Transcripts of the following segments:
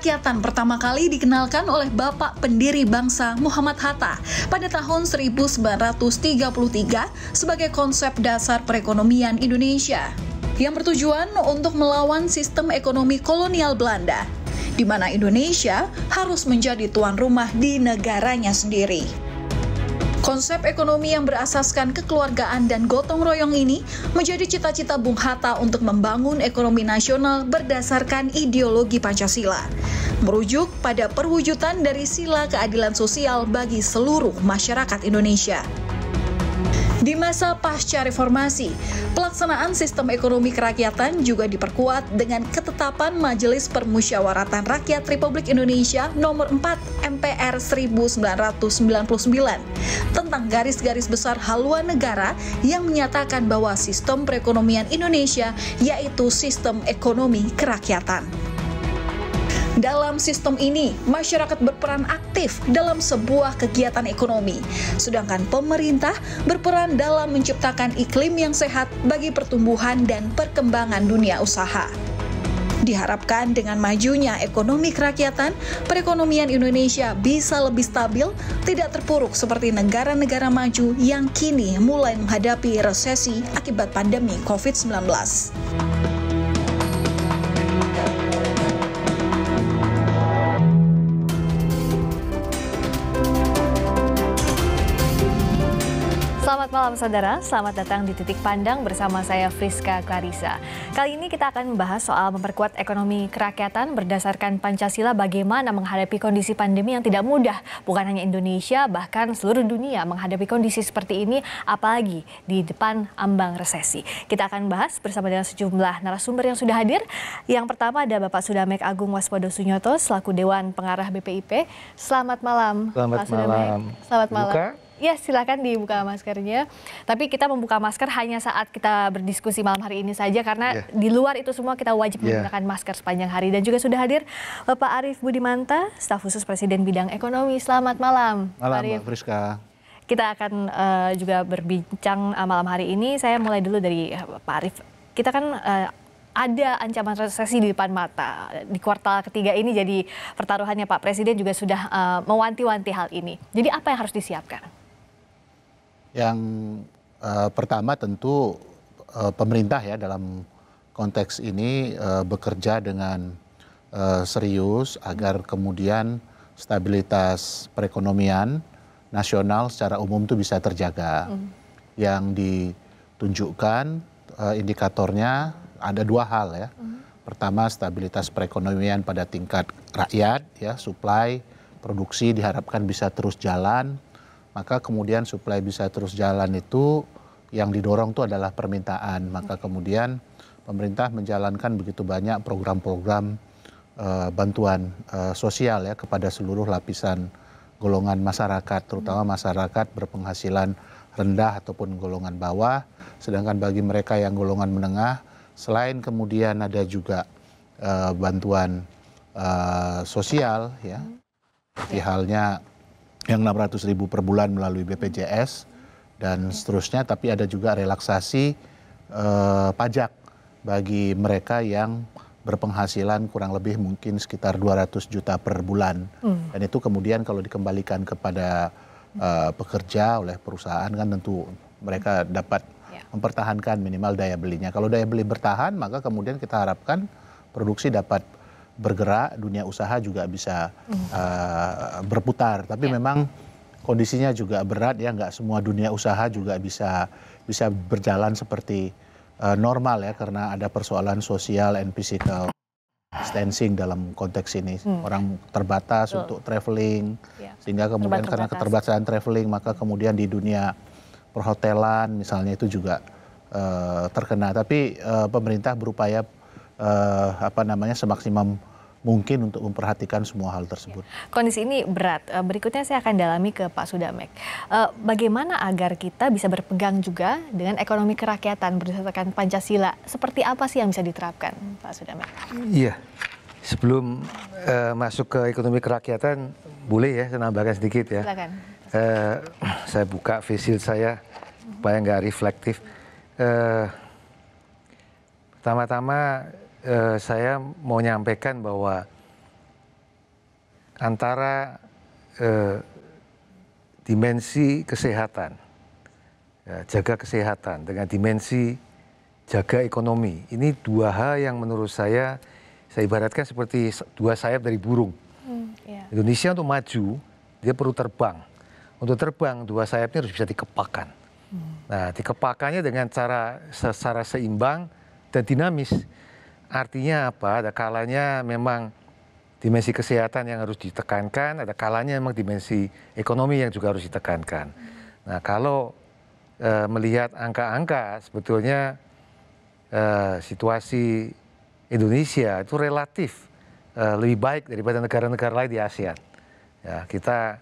kerakyatan pertama kali dikenalkan oleh bapak pendiri bangsa Muhammad Hatta pada tahun 1933 sebagai konsep dasar perekonomian Indonesia yang bertujuan untuk melawan sistem ekonomi kolonial Belanda di mana Indonesia harus menjadi tuan rumah di negaranya sendiri. Konsep ekonomi yang berasaskan kekeluargaan dan gotong royong ini menjadi cita-cita Bung Hatta untuk membangun ekonomi nasional berdasarkan ideologi Pancasila, merujuk pada perwujudan dari sila keadilan sosial bagi seluruh masyarakat Indonesia. Di masa pasca reformasi, pelaksanaan sistem ekonomi kerakyatan juga diperkuat dengan ketetapan Majelis Permusyawaratan Rakyat Republik Indonesia Nomor 4 MPR 1999 tentang garis-garis besar haluan negara yang menyatakan bahwa sistem perekonomian Indonesia yaitu sistem ekonomi kerakyatan. Dalam sistem ini, masyarakat berperan aktif dalam sebuah kegiatan ekonomi, sedangkan pemerintah berperan dalam menciptakan iklim yang sehat bagi pertumbuhan dan perkembangan dunia usaha. Diharapkan dengan majunya ekonomi kerakyatan, perekonomian Indonesia bisa lebih stabil, tidak terpuruk seperti negara-negara maju yang kini mulai menghadapi resesi akibat pandemi COVID-19. malam saudara, selamat datang di Titik Pandang bersama saya Friska Clarissa. Kali ini kita akan membahas soal memperkuat ekonomi kerakyatan berdasarkan Pancasila bagaimana menghadapi kondisi pandemi yang tidak mudah. Bukan hanya Indonesia, bahkan seluruh dunia menghadapi kondisi seperti ini, apalagi di depan ambang resesi. Kita akan bahas bersama dengan sejumlah narasumber yang sudah hadir. Yang pertama ada Bapak Sudamek Agung Waspodo Sunyoto, selaku Dewan Pengarah BPIP. Selamat malam. Selamat Pak malam. Selamat malam. Luka. Ya, silakan dibuka maskernya. Tapi kita membuka masker hanya saat kita berdiskusi malam hari ini saja karena yeah. di luar itu semua kita wajib yeah. menggunakan masker sepanjang hari dan juga sudah hadir Bapak Arief Budimanta, staf khusus Presiden Bidang Ekonomi. Selamat malam. Malam, Arief. Mbak Friska. Kita akan uh, juga berbincang uh, malam hari ini. Saya mulai dulu dari eh, Pak Arief. Kita kan uh, ada ancaman resesi di depan mata. Di kuartal ketiga ini jadi pertaruhannya Pak Presiden juga sudah uh, mewanti-wanti hal ini. Jadi apa yang harus disiapkan? yang eh, pertama tentu eh, pemerintah ya dalam konteks ini eh, bekerja dengan serius agar kemudian stabilitas perekonomian nasional secara umum itu bisa terjaga. Hmm. Yang ditunjukkan indikatornya ada dua hal ya. Hmm. Pertama stabilitas perekonomian pada tingkat rakyat ya, supply, produksi diharapkan bisa terus jalan maka kemudian supply bisa terus jalan itu yang didorong itu adalah permintaan. Maka kemudian pemerintah menjalankan begitu banyak program-program uh, bantuan uh, sosial ya kepada seluruh lapisan golongan masyarakat, terutama masyarakat berpenghasilan rendah ataupun golongan bawah. Sedangkan bagi mereka yang golongan menengah, selain kemudian ada juga uh, bantuan uh, sosial ya, hmm. seperti halnya yang 600 ribu per bulan melalui BPJS dan seterusnya tapi ada juga relaksasi eh, pajak bagi mereka yang berpenghasilan kurang lebih mungkin sekitar 200 juta per bulan hmm. dan itu kemudian kalau dikembalikan kepada uh, pekerja oleh perusahaan kan tentu mereka dapat yeah. mempertahankan minimal daya belinya kalau daya beli bertahan maka kemudian kita harapkan produksi dapat bergerak, dunia usaha juga bisa uh, berputar. Tapi ya. memang kondisinya juga berat ya, nggak semua dunia usaha juga bisa bisa berjalan seperti uh, normal ya, karena ada persoalan sosial and physical distancing dalam konteks ini. Hmm. Orang terbatas Betul. untuk traveling, ya. sehingga kemudian karena keterbatasan traveling, maka kemudian di dunia perhotelan misalnya itu juga uh, terkena. Tapi uh, pemerintah berupaya uh, apa namanya semaksimum mungkin untuk memperhatikan semua hal tersebut. Ya. Kondisi ini berat. Eh, berikutnya saya akan dalami ke Pak Sudamek. Eh, bagaimana agar kita bisa berpegang juga dengan ekonomi kerakyatan berdasarkan Pancasila? Seperti apa sih yang bisa diterapkan, Pak Sudamek? Iya. Sebelum uh, masuk ke ekonomi kerakyatan, boleh ya saya nambahkan sedikit ya. Silakan. Uh, saya buka visil saya supaya nggak reflektif. Uh, Pertama-tama eh, saya mau nyampaikan bahwa antara eh, dimensi kesehatan, ya, jaga kesehatan dengan dimensi jaga ekonomi, ini dua hal yang menurut saya saya ibaratkan seperti dua sayap dari burung. Hmm, yeah. Indonesia untuk maju dia perlu terbang. Untuk terbang dua sayapnya harus bisa dikepakkan. Hmm. Nah dikepakannya dengan cara secara seimbang dan dinamis. Artinya apa? Ada kalanya memang dimensi kesehatan yang harus ditekankan, ada kalanya memang dimensi ekonomi yang juga harus ditekankan. Nah, kalau e, melihat angka-angka, sebetulnya e, situasi Indonesia itu relatif e, lebih baik daripada negara-negara lain di ASEAN. Ya, kita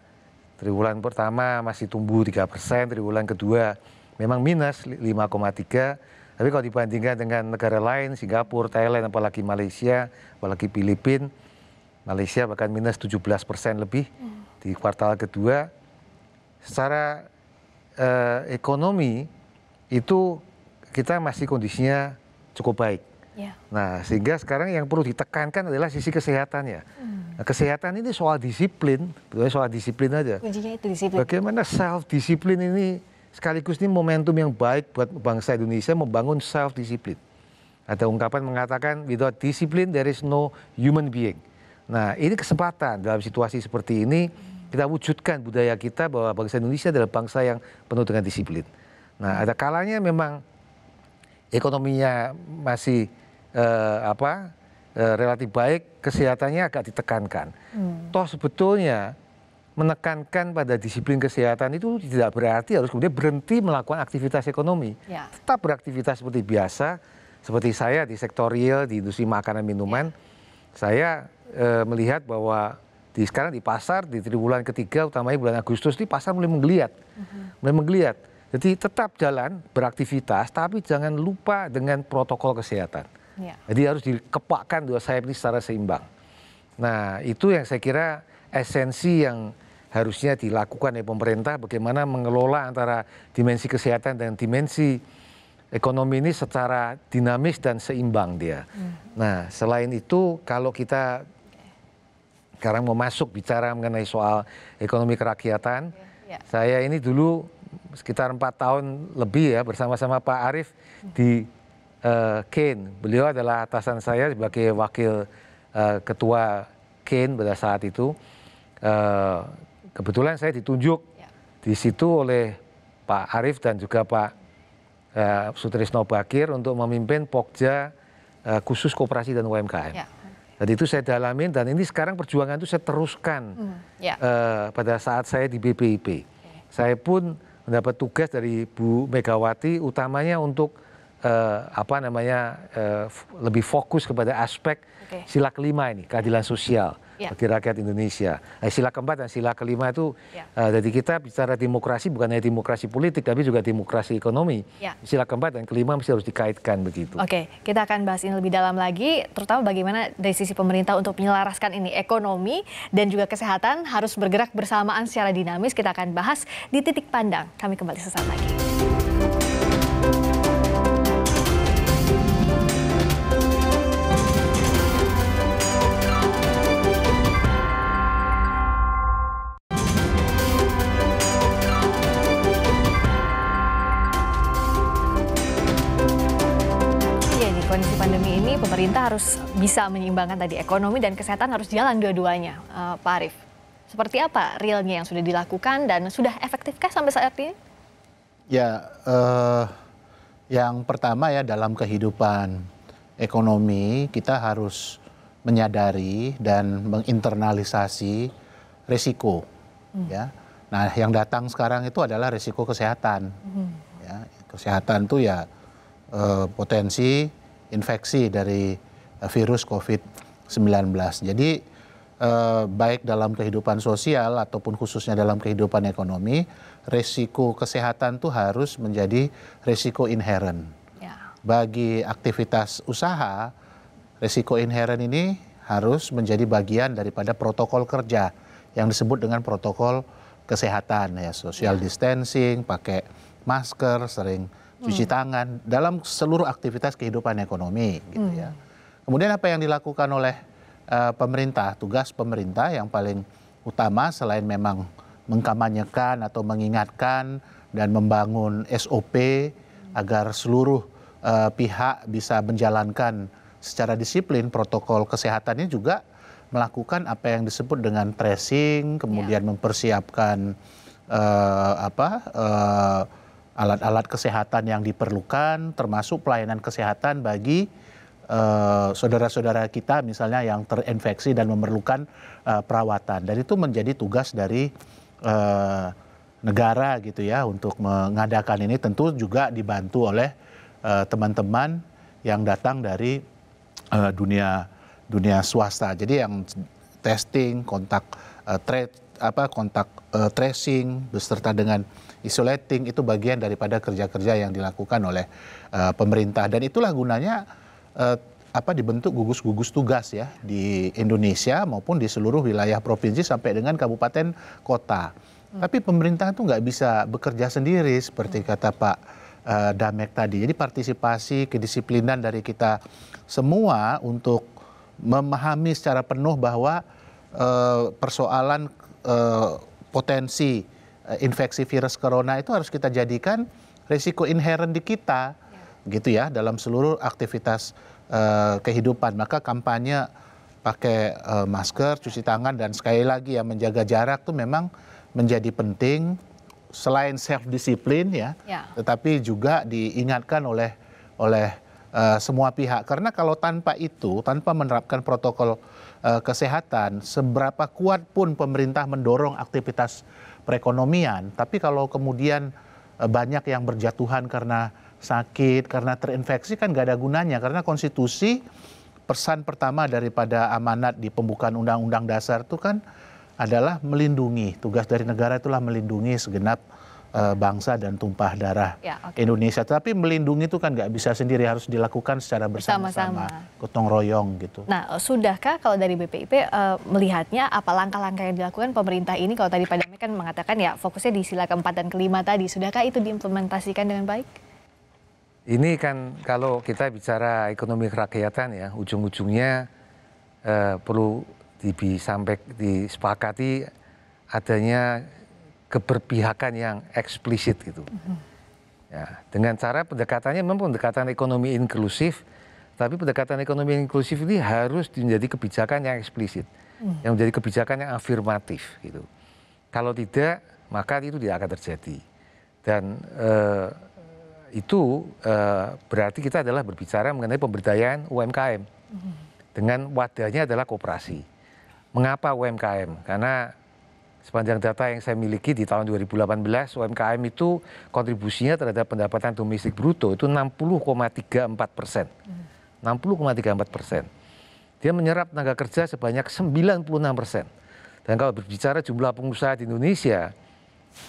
triwulan pertama masih tumbuh 3 persen, triwulan kedua memang minus 5,3 tapi kalau dibandingkan dengan negara lain, Singapura, Thailand, apalagi Malaysia, apalagi Filipina, Malaysia bahkan minus 17 persen lebih hmm. di kuartal kedua. Secara eh, ekonomi itu kita masih kondisinya cukup baik. Ya. Nah, sehingga sekarang yang perlu ditekankan adalah sisi kesehatannya. Hmm. Nah, kesehatan ini soal disiplin, soal disiplin aja. Kuncinya itu disiplin. Bagaimana self disiplin ini sekaligus ini momentum yang baik buat bangsa Indonesia membangun self discipline. Ada ungkapan mengatakan without discipline there is no human being. Nah, ini kesempatan dalam situasi seperti ini kita wujudkan budaya kita bahwa bangsa Indonesia adalah bangsa yang penuh dengan disiplin. Nah, ada kalanya memang ekonominya masih eh, apa? Eh, relatif baik, kesehatannya agak ditekankan. Hmm. Toh sebetulnya menekankan pada disiplin kesehatan itu tidak berarti harus kemudian berhenti melakukan aktivitas ekonomi. Ya. Tetap beraktivitas seperti biasa, seperti saya di sektor real, di industri makanan minuman. Ya. Saya e, melihat bahwa di sekarang di pasar di triwulan ketiga, utamanya bulan Agustus di pasar mulai menggeliat, uh-huh. mulai menggeliat. Jadi tetap jalan beraktivitas, tapi jangan lupa dengan protokol kesehatan. Ya. Jadi harus dikepakkan dua sayap ini secara seimbang. Nah itu yang saya kira esensi yang harusnya dilakukan oleh pemerintah bagaimana mengelola antara dimensi kesehatan dan dimensi ekonomi ini secara dinamis dan seimbang dia. Hmm. Nah, selain itu kalau kita sekarang mau masuk bicara mengenai soal ekonomi kerakyatan, yeah. Yeah. saya ini dulu sekitar empat tahun lebih ya bersama-sama Pak Arief hmm. di uh, Kane. Beliau adalah atasan saya sebagai wakil uh, ketua Kane pada saat itu. Uh, kebetulan saya ditunjuk ya. di situ oleh Pak Arief dan juga Pak uh, Sutrisno Bakir untuk memimpin Pokja uh, khusus koperasi dan UMKM. Ya. Dan itu saya dalamin dan ini sekarang perjuangan itu saya teruskan hmm. ya. uh, pada saat saya di BPIP. Okay. Saya pun mendapat tugas dari Bu Megawati utamanya untuk uh, apa namanya uh, lebih fokus kepada aspek okay. sila kelima ini keadilan sosial. Ya. bagi rakyat Indonesia. Eh, sila keempat dan sila kelima itu ya. uh, jadi kita bicara demokrasi bukan hanya demokrasi politik tapi juga demokrasi ekonomi. Ya. Sila keempat dan kelima mesti harus dikaitkan begitu. Oke, kita akan bahas ini lebih dalam lagi terutama bagaimana dari sisi pemerintah untuk menyelaraskan ini ekonomi dan juga kesehatan harus bergerak bersamaan secara dinamis. Kita akan bahas di titik pandang. Kami kembali sesaat lagi. harus bisa menyeimbangkan tadi ekonomi dan kesehatan harus jalan dua-duanya, uh, Pak Arief. Seperti apa realnya yang sudah dilakukan dan sudah efektifkah sampai saat ini? Ya, uh, yang pertama ya dalam kehidupan ekonomi kita harus menyadari dan menginternalisasi risiko. Hmm. Ya, nah yang datang sekarang itu adalah risiko kesehatan. Hmm. Ya, kesehatan itu ya uh, potensi infeksi dari virus COVID-19. Jadi eh, baik dalam kehidupan sosial ataupun khususnya dalam kehidupan ekonomi, resiko kesehatan itu harus menjadi resiko inherent. Ya. Bagi aktivitas usaha, resiko inherent ini harus menjadi bagian daripada protokol kerja yang disebut dengan protokol kesehatan ya social ya. distancing, pakai masker, sering cuci hmm. tangan dalam seluruh aktivitas kehidupan ekonomi gitu hmm. ya. Kemudian apa yang dilakukan oleh uh, pemerintah, tugas pemerintah yang paling utama selain memang mengkampanyekan atau mengingatkan dan membangun SOP agar seluruh uh, pihak bisa menjalankan secara disiplin protokol kesehatannya juga melakukan apa yang disebut dengan tracing, kemudian yeah. mempersiapkan uh, apa alat-alat uh, alat -alat kesehatan yang diperlukan, termasuk pelayanan kesehatan bagi Eh, saudara-saudara kita misalnya yang terinfeksi dan memerlukan uh, perawatan. Dan itu menjadi tugas dari uh, negara gitu ya untuk mengadakan ini tentu juga dibantu oleh teman-teman uh, yang datang dari uh, dunia dunia swasta. Jadi yang testing, kontak uh, trade apa kontak uh, tracing beserta dengan isolating itu bagian daripada kerja-kerja yang dilakukan oleh uh, pemerintah dan itulah gunanya Eh, apa dibentuk gugus-gugus tugas ya di Indonesia maupun di seluruh wilayah provinsi sampai dengan kabupaten kota. Hmm. Tapi pemerintah itu nggak bisa bekerja sendiri seperti hmm. kata Pak uh, Damek tadi. Jadi partisipasi kedisiplinan dari kita semua untuk memahami secara penuh bahwa uh, persoalan uh, potensi uh, infeksi virus corona itu harus kita jadikan risiko inherent di kita gitu ya dalam seluruh aktivitas uh, kehidupan maka kampanye pakai uh, masker cuci tangan dan sekali lagi ya menjaga jarak itu memang menjadi penting selain self disiplin ya, ya. tetapi juga diingatkan oleh oleh uh, semua pihak karena kalau tanpa itu tanpa menerapkan protokol uh, kesehatan seberapa kuat pun pemerintah mendorong aktivitas perekonomian tapi kalau kemudian uh, banyak yang berjatuhan karena sakit karena terinfeksi kan gak ada gunanya karena konstitusi pesan pertama daripada amanat di pembukaan undang-undang dasar itu kan adalah melindungi tugas dari negara itulah melindungi segenap uh, bangsa dan tumpah darah ya, okay. Indonesia. Tapi melindungi itu kan nggak bisa sendiri harus dilakukan secara bersama-sama, gotong royong gitu. Nah, sudahkah kalau dari BPIP uh, eh, melihatnya apa langkah-langkah yang dilakukan pemerintah ini? Kalau tadi Pak Damai kan mengatakan ya fokusnya di sila keempat dan kelima tadi, sudahkah itu diimplementasikan dengan baik? Ini kan kalau kita bicara ekonomi kerakyatan ya, ujung-ujungnya eh, perlu sampai disepakati adanya keberpihakan yang eksplisit gitu. Mm-hmm. Ya, dengan cara pendekatannya memang pendekatan ekonomi inklusif, tapi pendekatan ekonomi inklusif ini harus menjadi kebijakan yang eksplisit, mm. yang menjadi kebijakan yang afirmatif gitu. Kalau tidak, maka itu tidak akan terjadi. Dan eh, itu eh, berarti kita adalah berbicara mengenai pemberdayaan umkm dengan wadahnya adalah kooperasi. Mengapa UMKM? Karena sepanjang data yang saya miliki di tahun 2018 UMKM itu kontribusinya terhadap pendapatan domestik bruto itu 60,34 persen. 60,34 persen. Dia menyerap tenaga kerja sebanyak 96 persen. Dan kalau berbicara jumlah pengusaha di Indonesia,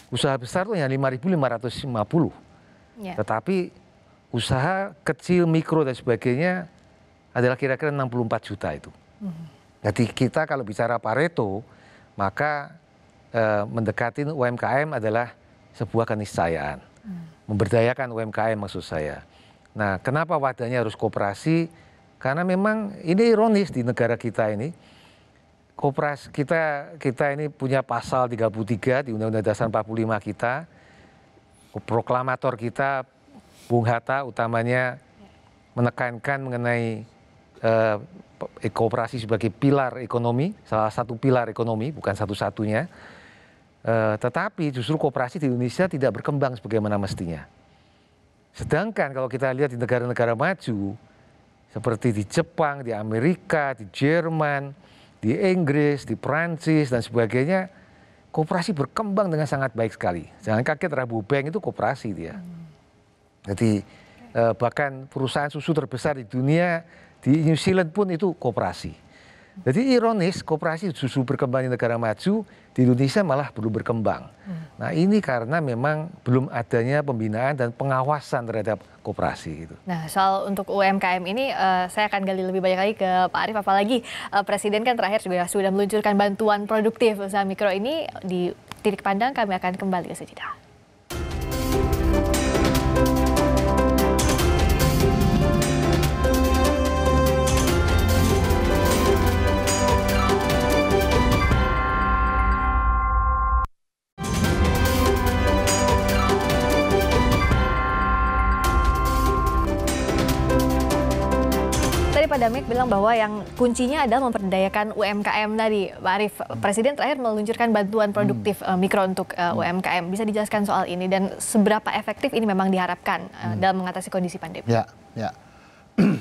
usaha besar itu hanya 5.550 Ya. tetapi usaha kecil mikro dan sebagainya adalah kira-kira 64 juta itu. Mhm. Jadi kita kalau bicara Pareto maka eh, mendekati UMKM adalah sebuah keniscayaan. Hmm. Memberdayakan UMKM maksud saya. Nah, kenapa wadahnya harus kooperasi? Karena memang ini ironis di negara kita ini. Kooperasi kita kita ini punya pasal 33 di Undang-Undang Dasar 45 kita proklamator kita Bung Hatta utamanya menekankan mengenai eh, e, kooperasi sebagai pilar ekonomi, salah satu pilar ekonomi, bukan satu-satunya. Eh, tetapi justru kooperasi di Indonesia tidak berkembang sebagaimana mestinya. Sedangkan kalau kita lihat di negara-negara maju, seperti di Jepang, di Amerika, di Jerman, di Inggris, di Prancis dan sebagainya, Koperasi berkembang dengan sangat baik sekali. Jangan kaget Rabu Bank itu koperasi dia. Ya. Hmm. Jadi eh, bahkan perusahaan susu terbesar di dunia di New Zealand pun itu koperasi. Jadi ironis, kooperasi susu berkembang di negara maju, di Indonesia malah belum berkembang. Hmm. Nah ini karena memang belum adanya pembinaan dan pengawasan terhadap kooperasi gitu. Nah soal untuk UMKM ini uh, saya akan gali lebih banyak lagi ke Pak Arief, apalagi uh, Presiden kan terakhir juga sudah meluncurkan bantuan produktif usaha mikro ini di titik pandang kami akan kembali ke sejeda. bahwa yang kuncinya adalah memperdayakan UMKM tadi, Pak Arief. Hmm. Presiden terakhir meluncurkan bantuan produktif hmm. uh, mikro untuk uh, eh, UMKM. Bisa dijelaskan soal ini dan seberapa efektif ini memang diharapkan uh, hmm. dalam mengatasi kondisi pandemi? Ya, ya.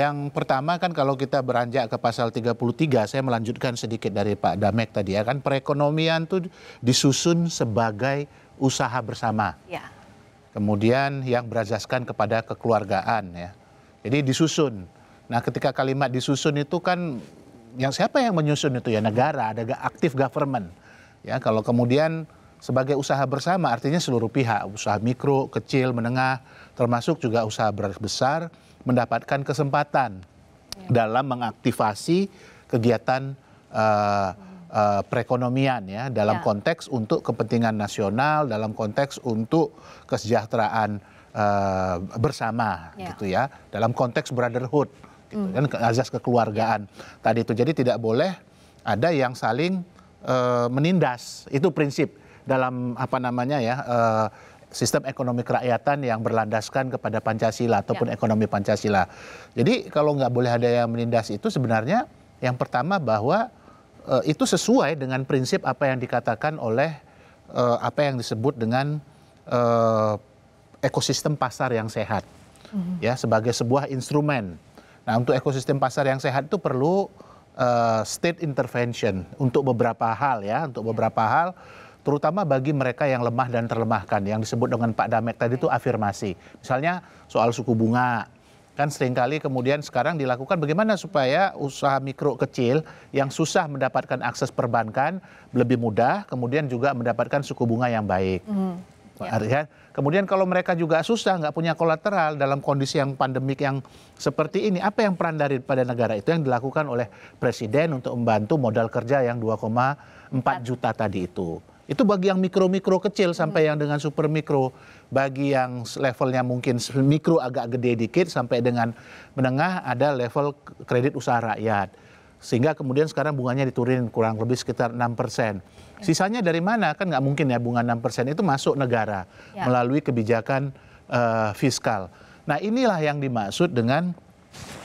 Yang pertama kan kalau kita beranjak ke pasal 33, saya melanjutkan sedikit dari Pak Damek tadi ya kan perekonomian tuh disusun sebagai usaha bersama. Ya. Kemudian yang berasaskan kepada kekeluargaan ya. Jadi disusun Nah, ketika kalimat disusun itu kan yang siapa yang menyusun itu ya negara, ada aktif government. Ya, kalau kemudian sebagai usaha bersama artinya seluruh pihak, usaha mikro, kecil, menengah, termasuk juga usaha besar mendapatkan kesempatan ya. dalam mengaktifasi kegiatan uh, uh, perekonomian ya dalam ya. konteks untuk kepentingan nasional, dalam konteks untuk kesejahteraan uh, bersama ya. gitu ya, dalam konteks brotherhood gitu hmm. kan azas kekeluargaan tadi itu jadi tidak boleh ada yang saling e, menindas itu prinsip dalam apa namanya ya e, sistem ekonomi kerakyatan yang berlandaskan kepada Pancasila ataupun ya. ekonomi Pancasila. Jadi kalau nggak boleh ada yang menindas itu sebenarnya yang pertama bahwa e, itu sesuai dengan prinsip apa yang dikatakan oleh e, apa yang disebut dengan e, ekosistem pasar yang sehat. Hmm. Ya sebagai sebuah instrumen Nah, untuk ekosistem pasar yang sehat itu perlu uh, state intervention untuk beberapa hal ya, untuk beberapa hal terutama bagi mereka yang lemah dan terlemahkan yang disebut dengan Pak Damek tadi itu afirmasi. Misalnya soal suku bunga kan seringkali kemudian sekarang dilakukan bagaimana supaya usaha mikro kecil yang susah mendapatkan akses perbankan lebih mudah kemudian juga mendapatkan suku bunga yang baik. Mm. Ya. Kemudian kalau mereka juga susah, nggak punya kolateral dalam kondisi yang pandemik yang seperti ini, apa yang peran pada negara itu yang dilakukan oleh presiden untuk membantu modal kerja yang 2,4 juta tadi itu. Itu bagi yang mikro-mikro kecil sampai hmm. yang dengan super mikro. Bagi yang levelnya mungkin mikro agak gede dikit sampai dengan menengah ada level kredit usaha rakyat sehingga kemudian sekarang bunganya diturunin kurang lebih sekitar 6 persen. Ya. Sisanya dari mana? Kan nggak mungkin ya bunga 6 persen itu masuk negara ya. melalui kebijakan uh, fiskal. Nah inilah yang dimaksud dengan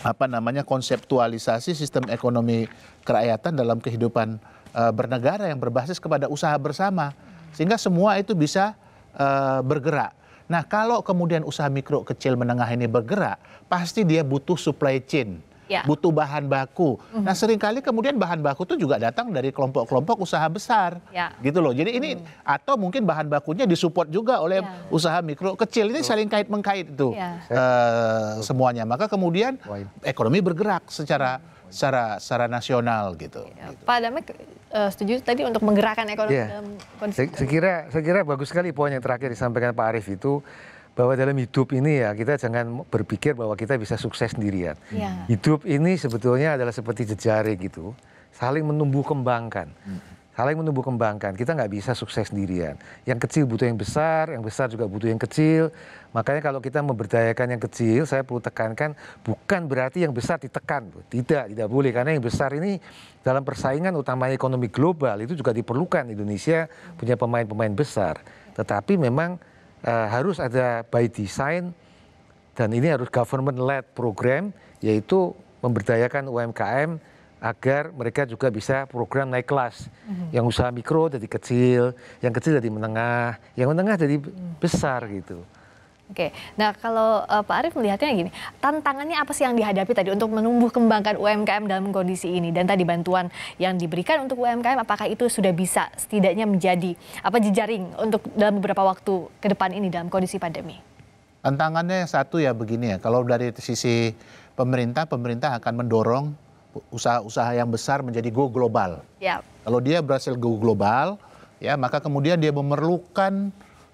apa namanya konseptualisasi sistem ekonomi kerakyatan dalam kehidupan uh, bernegara yang berbasis kepada usaha bersama. Sehingga semua itu bisa uh, bergerak. Nah kalau kemudian usaha mikro kecil menengah ini bergerak, pasti dia butuh supply chain ya. butuh bahan baku. Mm-hmm. Nah, seringkali kemudian bahan baku itu juga datang dari kelompok-kelompok usaha besar, ya. gitu loh. Jadi ini mm. atau mungkin bahan bakunya disupport juga oleh ya. usaha mikro kecil ini saling kait mengkait itu ya. uh, semuanya. Maka kemudian ekonomi bergerak secara secara secara nasional gitu. Ya. gitu. Pak Damek uh, eh, setuju tadi untuk menggerakkan ekonomi. Ya. Dalam kondisi... Saya kira bagus sekali poin yang terakhir disampaikan Pak Arief itu bahwa dalam hidup ini ya kita jangan berpikir bahwa kita bisa sukses sendirian. Ya. Hidup ini sebetulnya adalah seperti jejaring gitu, saling menumbuh kembangkan. Hmm. Saling menumbuh kembangkan, kita nggak bisa sukses sendirian. Yang kecil butuh yang besar, yang besar juga butuh yang kecil. Makanya kalau kita memberdayakan yang kecil, saya perlu tekankan bukan berarti yang besar ditekan. Tidak, tidak boleh. Karena yang besar ini dalam persaingan utama ekonomi global itu juga diperlukan. Indonesia punya pemain-pemain besar. Tetapi memang uh, harus ada by design dan ini harus government led program yaitu memberdayakan UMKM agar mereka juga bisa program naik kelas. Mm-hmm. Yang usaha mikro jadi kecil, yang kecil jadi menengah, yang menengah jadi mhm. besar gitu. Oke, nah kalau uh, Pak Arief melihatnya gini, tantangannya apa sih yang dihadapi tadi untuk menumbuh kembangkan UMKM dalam kondisi ini? Dan tadi bantuan yang diberikan untuk UMKM, apakah itu sudah bisa setidaknya menjadi apa jejaring untuk dalam beberapa waktu ke depan ini dalam kondisi pandemi? Tantangannya satu ya begini ya, kalau dari sisi pemerintah, pemerintah akan mendorong usaha-usaha yang besar menjadi go global. Ya. Kalau dia berhasil go global, ya maka kemudian dia memerlukan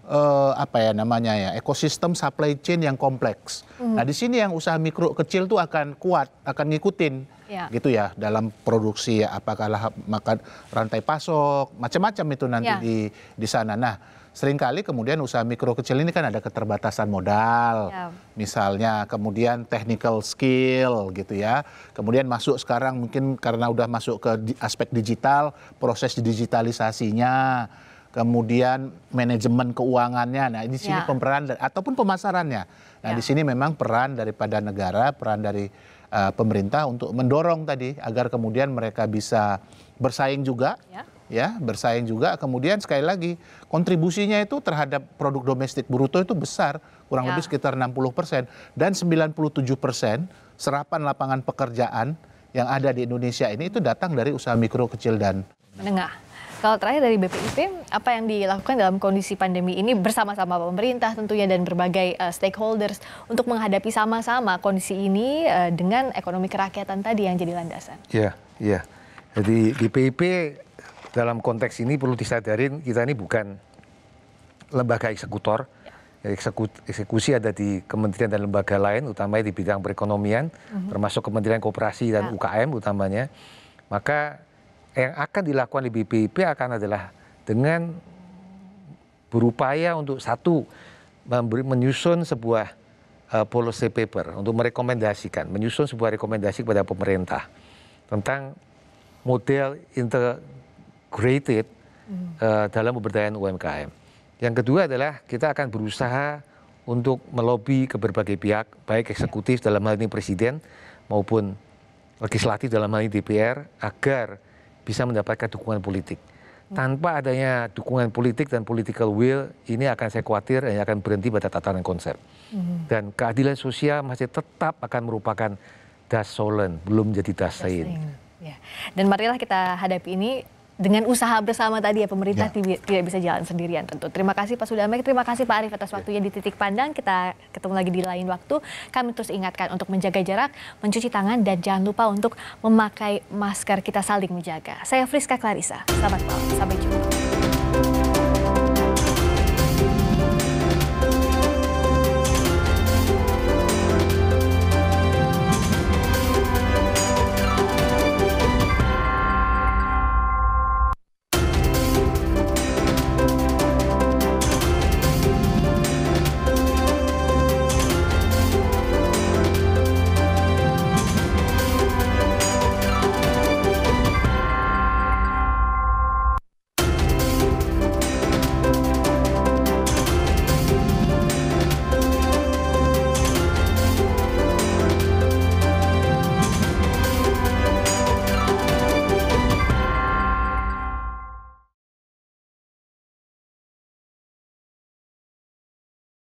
uh, apa ya namanya ya ekosistem supply chain yang kompleks. Mm. Nah di sini yang usaha mikro kecil tuh akan kuat, akan ngikutin yeah. gitu ya dalam produksi ya apakah makan rantai pasok macam-macam itu nanti yeah. di di sana. Nah seringkali kemudian usaha mikro kecil ini kan ada keterbatasan modal, yeah. misalnya kemudian technical skill gitu ya, kemudian masuk sekarang mungkin karena udah masuk ke aspek digital, proses digitalisasinya kemudian manajemen keuangannya. Nah, di sini ya. pemeran ataupun pemasarannya. Nah, ya. di sini memang peran daripada negara, peran dari uh, pemerintah untuk mendorong tadi agar kemudian mereka bisa bersaing juga. Ya. Ya, bersaing juga. Kemudian sekali lagi kontribusinya itu terhadap produk domestik bruto itu besar, kurang ya. lebih sekitar 60 persen dan 97 persen serapan lapangan pekerjaan yang ada di Indonesia ini itu datang dari usaha mikro, kecil dan menengah. Kalau terakhir dari BPIP, apa yang dilakukan dalam kondisi pandemi ini bersama-sama pemerintah tentunya dan berbagai uh, stakeholders untuk menghadapi sama-sama kondisi ini uh, dengan ekonomi kerakyatan tadi yang jadi landasan? Iya, iya. Jadi BPIP dalam konteks ini perlu disadarin kita ini bukan lembaga eksekutor, ya. eksekusi ada di kementerian dan lembaga lain, utamanya di bidang perekonomian, mm -hmm. termasuk Kementerian Kooperasi dan ya. UKM utamanya. Maka yang akan dilakukan di BPIP akan adalah dengan berupaya untuk satu memberi, menyusun sebuah uh, policy paper untuk merekomendasikan, menyusun sebuah rekomendasi kepada pemerintah tentang model integrated uh, dalam pemberdayaan UMKM. Yang kedua adalah kita akan berusaha untuk melobi ke berbagai pihak, baik eksekutif dalam hal ini presiden maupun legislatif dalam hal ini DPR, agar bisa mendapatkan dukungan politik. Tanpa adanya dukungan politik dan political will, ini akan saya khawatir hanya akan berhenti pada tatanan konsep. Mm. Dan keadilan sosial masih tetap akan merupakan das solen belum jadi dasain. sein. Ya. Dan marilah kita hadapi ini dengan usaha bersama tadi ya pemerintah ya. Tidak, bisa jalan sendirian tentu. Terima kasih Pak Sudamek, terima kasih Pak Arif atas ya. waktunya di titik pandang. Kita ketemu lagi di lain waktu. Kami terus ingatkan untuk menjaga jarak, mencuci tangan dan jangan lupa untuk memakai masker. Kita saling menjaga. Saya Friska Clarissa. Selamat malam. Sampai jumpa.